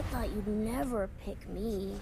I thought you'd never pick me.